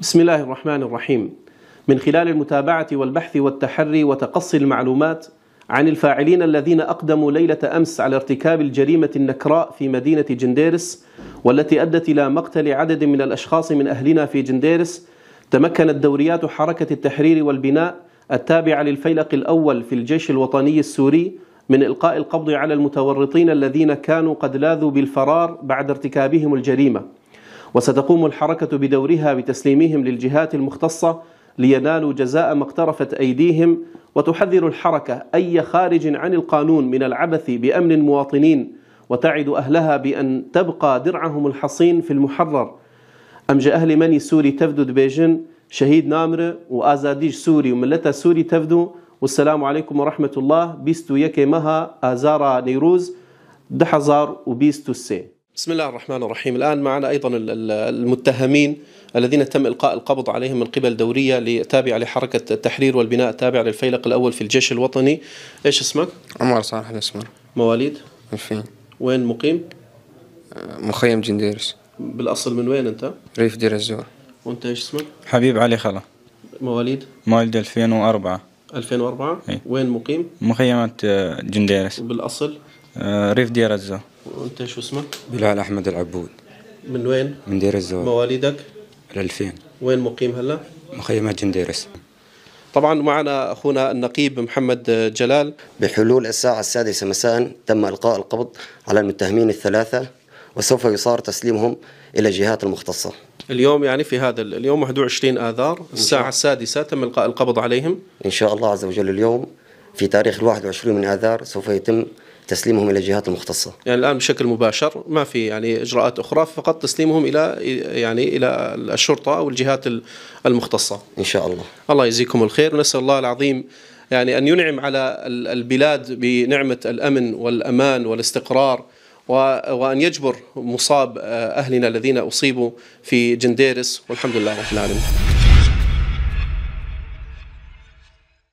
بسم الله الرحمن الرحيم من خلال المتابعة والبحث والتحري وتقصي المعلومات عن الفاعلين الذين أقدموا ليلة أمس على ارتكاب الجريمة النكراء في مدينة جنديرس والتي أدت إلى مقتل عدد من الأشخاص من أهلنا في جنديرس تمكنت دوريات حركة التحرير والبناء التابعة للفيلق الأول في الجيش الوطني السوري من إلقاء القبض على المتورطين الذين كانوا قد لاذوا بالفرار بعد ارتكابهم الجريمة وستقوم الحركة بدورها بتسليمهم للجهات المختصة لينالوا جزاء ما اقترفت أيديهم وتحذر الحركة أي خارج عن القانون من العبث بأمن المواطنين وتعد أهلها بأن تبقى درعهم الحصين في المحرر أمج أهل مني سوري تفدو دبيجن شهيد نامر وآزاديج سوري وملتا سوري تفدو والسلام عليكم ورحمة الله بيستو يكي مها آزارا نيروز دحزار وبيستو السي بسم الله الرحمن الرحيم الآن معنا أيضا المتهمين الذين تم إلقاء القبض عليهم من قبل دورية تابعة لحركة التحرير والبناء تابعة للفيلق الأول في الجيش الوطني إيش اسمك؟ عمر صالح الأسمر مواليد؟ 2000 وين مقيم؟ آه، مخيم جنديرس بالأصل من وين أنت؟ ريف دير الزور وأنت إيش اسمك؟ حبيب علي خلا مواليد؟ مواليد 2004 2004 وين مقيم؟ مخيمات آه، جنديرس بالأصل؟ آه، ريف دير الزور وانت شو اسمك؟ بلال احمد العبود من وين؟ من دير الزور مواليدك؟ 2000 وين مقيم هلا؟ مخيمات جنديرس طبعا معنا اخونا النقيب محمد جلال بحلول الساعة السادسة مساء تم القاء القبض على المتهمين الثلاثة وسوف يصار تسليمهم الى الجهات المختصة. اليوم يعني في هذا اليوم 21 اذار الساعة السادسة تم القاء القبض عليهم ان شاء الله عز وجل اليوم في تاريخ 21 من اذار سوف يتم تسليمهم الى الجهات المختصه. يعني الان بشكل مباشر ما في يعني اجراءات اخرى فقط تسليمهم الى يعني الى الشرطه او الجهات المختصه. ان شاء الله. الله يجزيكم الخير ونسال الله العظيم يعني ان ينعم على البلاد بنعمه الامن والامان والاستقرار وان يجبر مصاب اهلنا الذين اصيبوا في جنديرس والحمد لله رب العالمين.